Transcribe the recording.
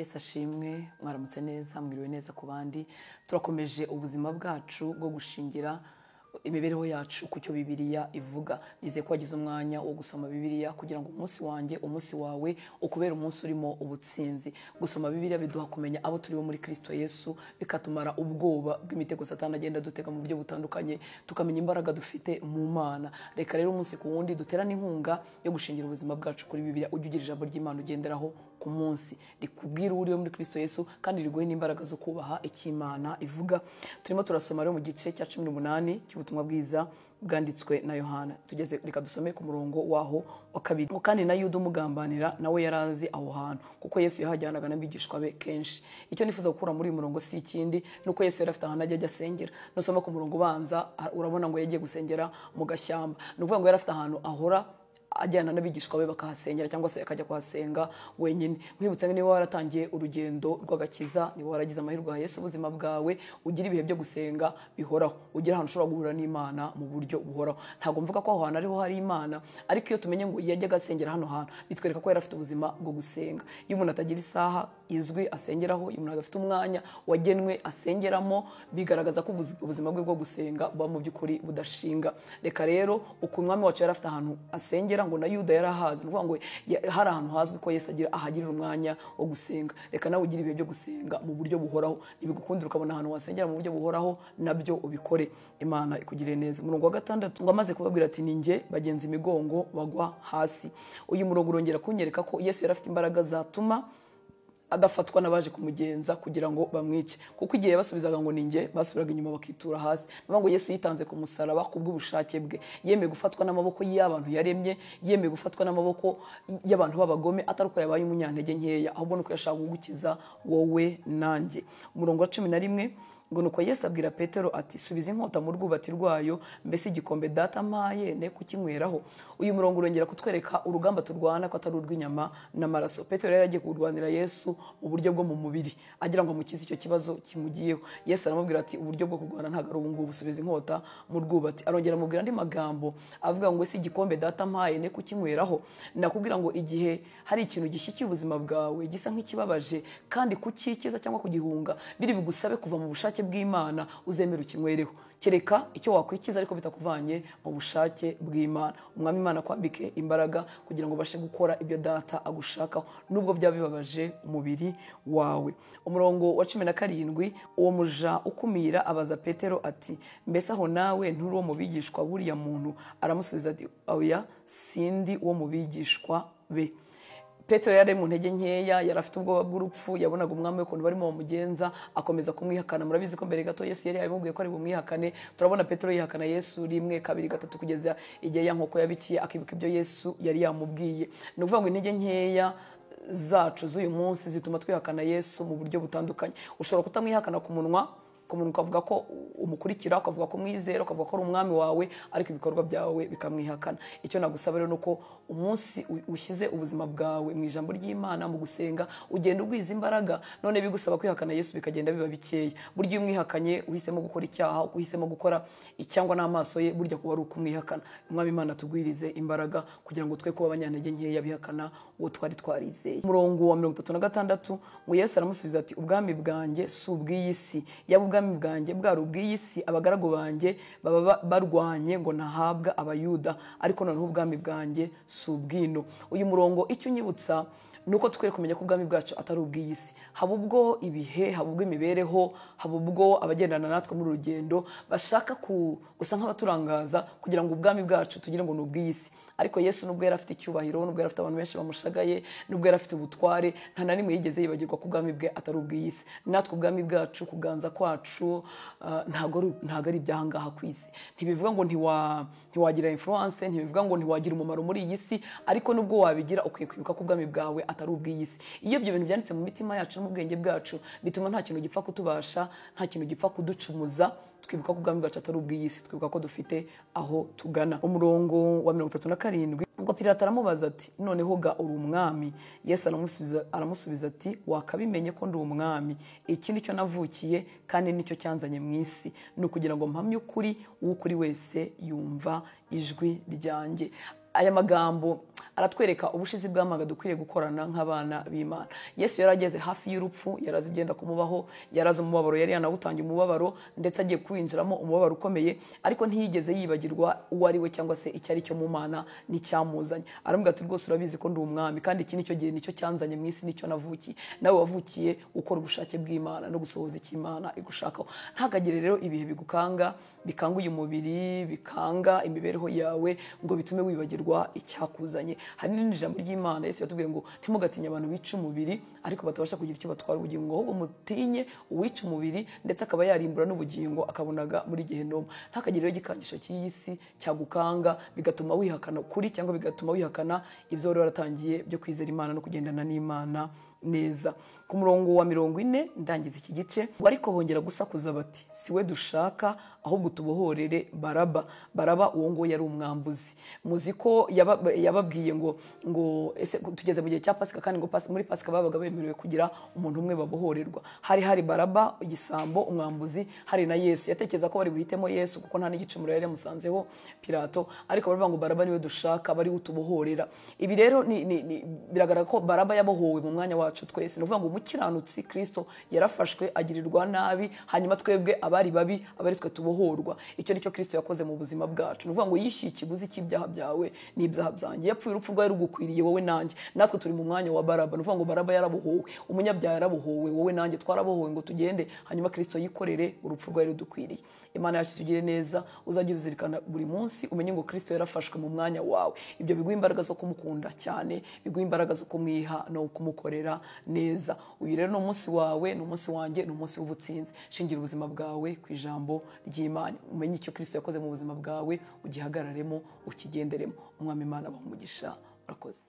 yesi ashimwe mwaramutse neza mwiriwe neza ku bandi turakomeje ubuzima bwacu bwo gushingira imibereho yacu ku cyo bibiriya ivuga nizeye ko wagize umwanya wo gusoma bibiriya kugira ngo umunsi wanjye umunsi wawe ukubere umunsi urimo ubutsinzi gusoma bibiriya biduha kumenya abo turiwe muri kirisito yesu bikatumara ubwoba bw'imitego satana agenda dutega mu buryo butandukanye tukamenya imbaraga dufite mu mana reka rero umunsi ku wundi duterane inkunga yo gushingira ubuzima bwacu kuri bibiriya ujye ugira ijambo ry'imana ugenderaho ku munsi rikubwira uwo uriwe muri kristo yesu kandi riguhe n'imbaraga zo kubaha icy'imana ivuga turimo turasoma rero mu gice cya cumi n'umunani cy'ubutumwa bwiza bwanditswe na yohana tugeze reka dusome ku murongo waho wa kabiri kandi na yuda umugambanira nawe yari azi aho hantu kuko yesu yahajyanaga n'abigishwa be kenshi icyo nifuza gukura muri uyu murongo si ikindi ni uko yesu yari afite ahantu ajya ajya asengera nusoma ku murongo ubanza urabona ngo yagiye gusengera mu gashyamba ni ukuvuga ngo yari afite ahantu ahora ajyana n'abigishwa be bakahasengera cyangwa se akajya kuhasenga wenyine mwibutse niba waratangiye urugendo rw'agakiza niba waragize amahirwe Yesu ubuzima bwawe ugira ibihe byo gusenga bihoraho ugira ahantu ushobora guhura n'imana mu buryo buhoraho ntabwo mvuga ko aho hantu ariho hari imana ariko iyo tumenye ngo yajya asengera hano hantu bitwereka ko yari afite ubuzima bwo gusenga iyo umuntu atagira isaha izwi asengeraho iyo umuntu adafite umwanya wagenwe asengeramo bigaragaza ko ubuzima bwe bwo gusenga buba mu by'ukuri budashinga reka rero ukuntu umwami wacu yari afite ahantu asengera kugira ngo na yuda yarahazi ni ukuvuga ngo hari ahantu hazwi ko yesi agira ahagirira umwanya wo gusenga reka nawe ugire ibihe byo gusenga mu buryo buhoraho ntibigukundira ukabona ahantu wasengera mu buryo buhoraho nabyo ubikore imana ikugirire neza umurongo wa gatandatu ngo amaze kubabwira ati ni njye bagenza imigongo bagwa hasi uyu murongo urongera kunyereka ko yesu yari afite imbaraga zatuma adafatwa n'abaje kumugenza kugira ngo bamwice kuko igihe basubizaga ngo ninjye basubiraga inyuma bakitura hasi ngo yesu yitanze ku musaraba kubw'ubushake bwe yemeye gufatwa n'amaboko y'abantu yaremye yemeye gufatwa n'amaboko y'abantu b'abagome atari uko yabaye umunyantege nkeya ahubwo ni uko yashaka gukiza wowe nanjye umurongo wa cumi na rimwe ngo nuko Yesu abwira Petero ati subiza inkota mu rwubati rwayo mbese igikombe data amaye ne kukinyweraho uyu murongo urongera kutwereka urugamba turwana ko atari urw'inyama n'amaraso Petero yari agiye kurwanira Yesu mu buryo bwo mu mubiri agira ngo amukize icyo kibazo kimugiyeho Yesu aramubwira ati uburyo bwo kurwana ntabwo ari ubu subiza inkota mu rwubati arongera amubwira andi magambo avuga ngo si igikombe data amaye ne kukinyweraho nakubwira ngo igihe hari ikintu gishyikiye ubuzima bwawe gisa nk'ikibabaje kandi kukikiza cyangwa kugihunga biri bugusabe kuva mu bushake bushake bw'imana uzemera ukinywereho kereka icyo wakwikiza ariko bitakuvanye mu bushake bw'imana umwami imana kwambike imbaraga kugira ngo ubashe gukora ibyo data agushakaho nubwo byaba bibabaje umubiri wawe umurongo wa cumi na karindwi uwo muja ukumira abaza petero ati mbese aho nawe nturi uwo mu bigishwa buriya muntu aramusubiza ati oya sindi uwo mu bigishwa be petero yari mu ntege nkeya yari afite ubwoba bw'urupfu yabonaga umwami we ukuntu barimo bamugenza akomeza kumwihakana murabizi ko mbere gato yesu yari yabimubwiye ko ari bumwihakane turabona petero yihakana yesu rimwe kabiri gatatu kugeza igihe ya nkoko yabikiye akibuka ibyo yesu yari yamubwiye ni ukuvuga ngo intege nkeya zacu z'uyu munsi zituma twihakana yesu mu buryo butandukanye ushobora kutamwihakana ku munwa ku muntu ukavuga ko umukurikira ukavuga ko umwizera ukavuga ko ari umwami wawe ariko ibikorwa byawe bikamwihakana icyo nagusaba rero ni uko umunsi ushyize ubuzima bwawe mu ijambo ry'imana mu gusenga ugenda ugwiza imbaraga none bigusaba kwihakana yesu bikagenda biba bikeya burya iyo umwihakanye uhisemo gukora icyaha uhisemo gukora icyangwa n'amaso ye burya kuba ari ukumwihakana umwami imana tugwirize imbaraga kugira ngo twe kuba abanyantege nkeya bihakana uwo twari twarizeye umurongo wa mirongo itatu na gatandatu ngo yesu aramusubiza ati ubwami bwanjye si ubw'iyi si yaba ubwami bwanjye bwari ubw'iyi si abagaragu banjye baba barwanye ngo nahabwa abayuda ariko noneho ubwami bwanjye si ubwino uyu murongo icyo unyibutsa ni uko twere kumenya ko ubwami bwacu atari ubw'iyi si haba ubwo ibihe haba ubwo imibereho haba ubwo abagendana natwe muri urugendo bashaka gusa nk'abaturangaza kugira ngo ubwami bwacu tugire ngo ni ubw'iyi si ariko yesu nubwo yari afite icyubahiro nubwo yari afite abantu benshi bamushagaye nubwo yari afite ubutware nta na rimwe yigeze yibagirwa ko ubwami bwe atari ubw'iyi si natwe ubwami bwacu kuganza kwacu ah, ntabwo ari ibyahangaha ku isi ntibivuga ngo ntiwagira influence ntibivuga ngo ntiwagira umumaro muri iyi si ariko nubwo wabigira ukwiye kwibuka ko ubwami bwawe atari ubw'iyi iyo ibyo bintu byanditse mu mitima yacu no mu bwenge bwacu bituma nta kintu gipfa kutubasha nta kintu gipfa kuducumuza twibuka ko ubwami bwacu atari ubw'iyi twibuka ko dufite aho tugana umurongo wa mirongo itatu na karindwi ubwo pirata aramubaza ati noneho ga uri umwami yesu aramusubiza ati wakabimenye ko ndi umwami iki nicyo navukiye kandi nicyo cyanzanye mu isi ni ukugira ngo mpamye ukuri uwo ukuri wese yumva ijwi ryanjye aya magambo aratwereka ubushizi bw'amaga dukwiye gukorana nk'abana b'imana yesu yari ageze hafi y'urupfu yaraza igenda kumubaho yaraza umubabaro yari yanawutangiye umubabaro ndetse agiye kuwinjiramo umubabaro ukomeye ariko ntiyigeze yibagirwa uwo ari we cyangwa se icyo ari cyo mu mana n'icyamuzanye arambwira ati rwose urabizi ko ndi umwami kandi iki nicyo gihe nicyo cyanzanye mu isi nicyo navukiye nawe wavukiye gukora ubushake bw'imana no gusohoza icyo imana igushakaho ntagagire rero ibihe bigukanga bikanga uyu mubiri bikanga imibereho yawe ngo bitume wibagirwa gusobanukirwa icyakuzanye hari n'irindi jambo ry'imana yesu yatubwiye ngo ntimugatinye abantu bica umubiri ariko batabasha kugira icyo batwara ubugingo ahubwo mutinye uwica umubiri ndetse akaba yarimbura n'ubugingo akabonaga muri gehinomu ntakagire rero igikangisho cy'iyi si cyagukanga bigatuma wihakana ukuri cyangwa bigatuma wihakana ibyo wari waratangiye byo kwizera imana no kugendana n'imana neza ku murongo wa mirongo ine ndangiza iki gice ariko bongera gusakuza bati siwe dushaka ahubwo tubohorere baraba baraba uwo nguwo yari umwambuzi muzi ko yababwiye ngo ngo ese tugeze mu gihe cya pasika kandi ngo muri pasika babaga bemerewe kugira umuntu umwe babohorerwa hari hari baraba igisambo umwambuzi hari na yesu yatekereza ko bari buhitemo yesu kuko nta n'igicumuro yari yamusanzeho pirato ariko baravuga ngo baraba niwe dushaka bari utubohorera ibi rero biragaragara ko baraba yabohowe mu mwanya wa bacu twese ni ukuvuga ngo umukiranutsi kirisito yarafashwe agirirwa nabi hanyuma twebwe abari babi abari twe tubohorwa icyo ni cyo kirisito yakoze mu buzima bwacu ni ukuvuga ngo yishyuye ikiguzi cy'ibyaha byawe n'ibyaha byanjye yapfuye urupfu rwawe rugukwiriye wowe nanjye natwe turi mu mwanya wa baraba ni ukuvuga ngo baraba yarabohowe umunyabyaha yarabohowe wowe nanjye twarabohowe ngo tugende hanyuma kirisito yikorere urupfu rwawe rudukwiriye imana yacu tugire neza uzajya ubizirikana buri munsi umenye ngo kirisito yarafashwe mu mwanya wawe ibyo biguha imbaraga zo kumukunda cyane biguha imbaraga zo kumwiha no kumukorera neza uyu rero ni umunsi wawe ni umunsi wanjye ni umunsi w'ubutsinzi shingira ubuzima bwawe ku ijambo ry'imana umenye icyo kirisito yakoze mu buzima bwawe ugihagararemo ukigenderemo umwami imana baha umugisha urakoze